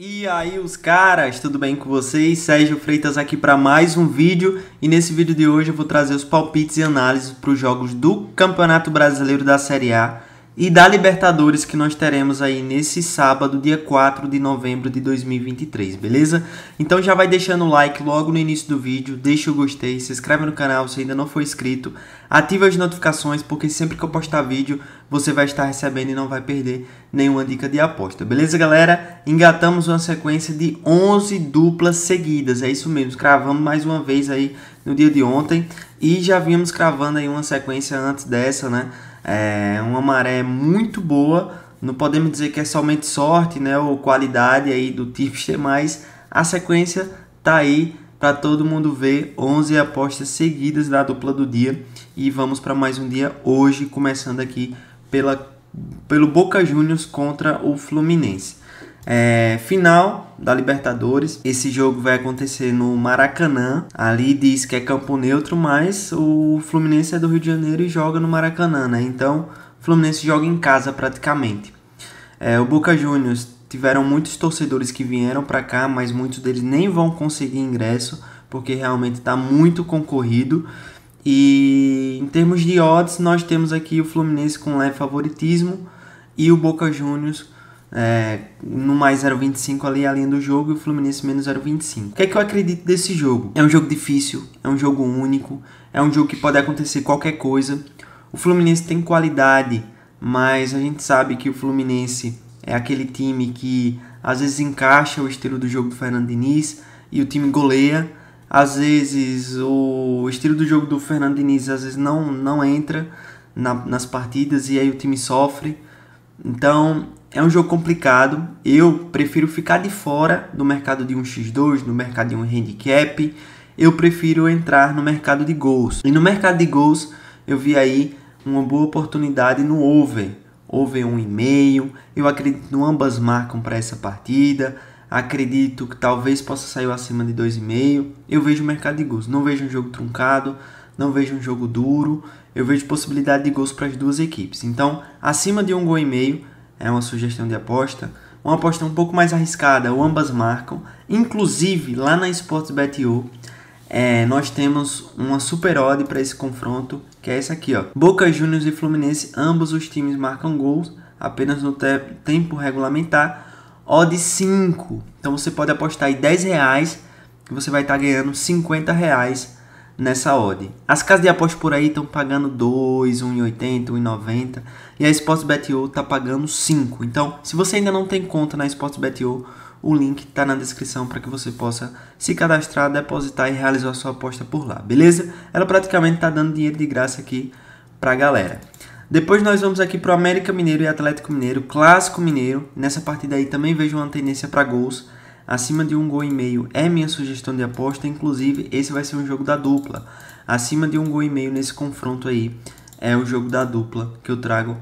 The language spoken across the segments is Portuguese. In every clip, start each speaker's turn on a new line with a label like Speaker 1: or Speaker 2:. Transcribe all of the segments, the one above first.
Speaker 1: E aí, os caras, tudo bem com vocês? Sérgio Freitas aqui para mais um vídeo e nesse vídeo de hoje eu vou trazer os palpites e análises para os jogos do Campeonato Brasileiro da Série A e da Libertadores que nós teremos aí nesse sábado, dia 4 de novembro de 2023, beleza? Então já vai deixando o like logo no início do vídeo, deixa o gostei, se inscreve no canal se ainda não for inscrito, ativa as notificações porque sempre que eu postar vídeo você vai estar recebendo e não vai perder nenhuma dica de aposta, beleza galera? Engatamos uma sequência de 11 duplas seguidas, é isso mesmo, cravamos mais uma vez aí no dia de ontem e já vínhamos cravando aí uma sequência antes dessa, né? É uma maré muito boa, não podemos dizer que é somente sorte, né, ou qualidade aí do Tipster, mas a sequência tá aí para todo mundo ver 11 apostas seguidas da dupla do dia e vamos para mais um dia hoje, começando aqui pela pelo Boca Juniors contra o Fluminense. É, final da Libertadores. Esse jogo vai acontecer no Maracanã. Ali diz que é campo neutro, mas o Fluminense é do Rio de Janeiro e joga no Maracanã, né? Então, o Fluminense joga em casa praticamente. É, o Boca Juniors tiveram muitos torcedores que vieram para cá, mas muitos deles nem vão conseguir ingresso porque realmente está muito concorrido. E em termos de odds, nós temos aqui o Fluminense com leve favoritismo e o Boca Juniors é, no mais 0,25 ali a linha do jogo e o Fluminense menos 0,25. O que é que eu acredito desse jogo? É um jogo difícil, é um jogo único, é um jogo que pode acontecer qualquer coisa. O Fluminense tem qualidade, mas a gente sabe que o Fluminense é aquele time que às vezes encaixa o estilo do jogo do Fernando Diniz e o time goleia. Às vezes o estilo do jogo do Fernando Diniz às vezes não, não entra na, nas partidas e aí o time sofre. Então é um jogo complicado. Eu prefiro ficar de fora do mercado de 1x2, no mercado de um handicap. Eu prefiro entrar no mercado de gols. E no mercado de gols, eu vi aí uma boa oportunidade no over. Over 1,5. Eu acredito no ambas marcam para essa partida. Acredito que talvez possa sair acima de 2,5. Eu vejo o mercado de gols. Não vejo um jogo truncado. Não vejo um jogo duro. Eu vejo possibilidade de gols para as duas equipes. Então, acima de 1,5 um gol e meio é uma sugestão de aposta, uma aposta um pouco mais arriscada, ou ambas marcam. Inclusive, lá na Sportsbet.io, é, nós temos uma super odd para esse confronto, que é essa aqui, ó. Boca Juniors e Fluminense, ambos os times marcam gols, apenas no te tempo regulamentar. Odd 5. Então você pode apostar aí 10 reais, que você vai estar tá ganhando 50 reais nessa odd. As casas de aposta por aí estão pagando 2, 1,80, 1,90 e a Sportsbet.io está pagando 5. Então, se você ainda não tem conta na Sportsbet.io, o link está na descrição para que você possa se cadastrar, depositar e realizar sua aposta por lá, beleza? Ela praticamente está dando dinheiro de graça aqui para a galera. Depois nós vamos aqui para o América Mineiro e Atlético Mineiro, Clássico Mineiro. Nessa partida aí também vejo uma tendência para gols acima de um gol e meio é minha sugestão de aposta, inclusive esse vai ser um jogo da dupla. Acima de um gol e meio nesse confronto aí é o jogo da dupla que eu trago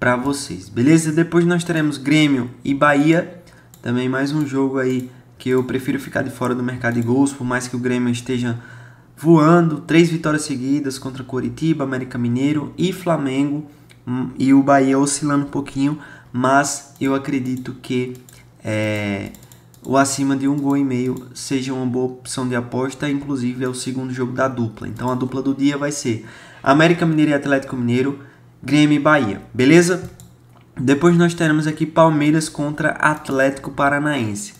Speaker 1: para vocês. Beleza? Depois nós teremos Grêmio e Bahia, também mais um jogo aí que eu prefiro ficar de fora do mercado de gols, por mais que o Grêmio esteja voando, três vitórias seguidas contra Coritiba, América Mineiro e Flamengo, hum, e o Bahia oscilando um pouquinho, mas eu acredito que é, ou acima de um gol e meio seja uma boa opção de aposta, inclusive é o segundo jogo da dupla. Então a dupla do dia vai ser América Mineiro e Atlético Mineiro, Grêmio e Bahia, beleza? Depois nós teremos aqui Palmeiras contra Atlético Paranaense.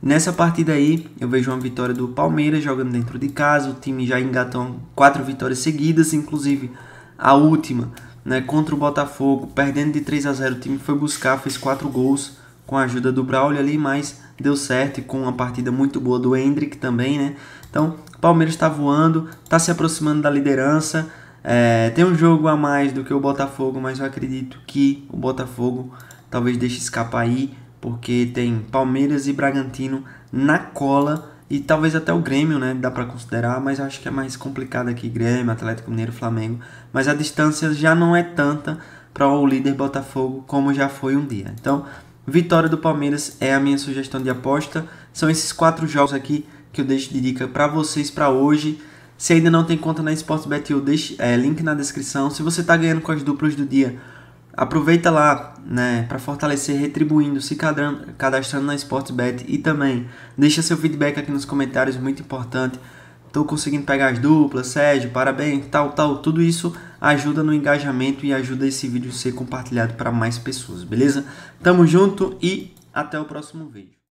Speaker 1: Nessa partida aí, eu vejo uma vitória do Palmeiras jogando dentro de casa. O time já engatou quatro vitórias seguidas, inclusive a última, né, contra o Botafogo, perdendo de 3 a 0. O time foi buscar, fez quatro gols com a ajuda do Braulio ali, mas deu certo e com uma partida muito boa do Hendrick também, né? Então, o Palmeiras está voando, está se aproximando da liderança. É, tem um jogo a mais do que o Botafogo, mas eu acredito que o Botafogo talvez deixe escapar aí, porque tem Palmeiras e Bragantino na cola e talvez até o Grêmio, né? Dá para considerar, mas acho que é mais complicado aqui Grêmio, Atlético Mineiro, Flamengo. Mas a distância já não é tanta para o líder Botafogo como já foi um dia. Então, Vitória do Palmeiras é a minha sugestão de aposta. São esses quatro jogos aqui que eu deixo de dica para vocês para hoje. Se ainda não tem conta na Sportsbet, eu deixo é, link na descrição. Se você está ganhando com as duplas do dia, aproveita lá né, para fortalecer, retribuindo, se cadastrando na Sportsbet e também deixa seu feedback aqui nos comentários, muito importante. Estou conseguindo pegar as duplas, Sérgio, parabéns, tal, tal, tudo isso ajuda no engajamento e ajuda esse vídeo a ser compartilhado para mais pessoas, beleza? Tamo junto e até o próximo vídeo.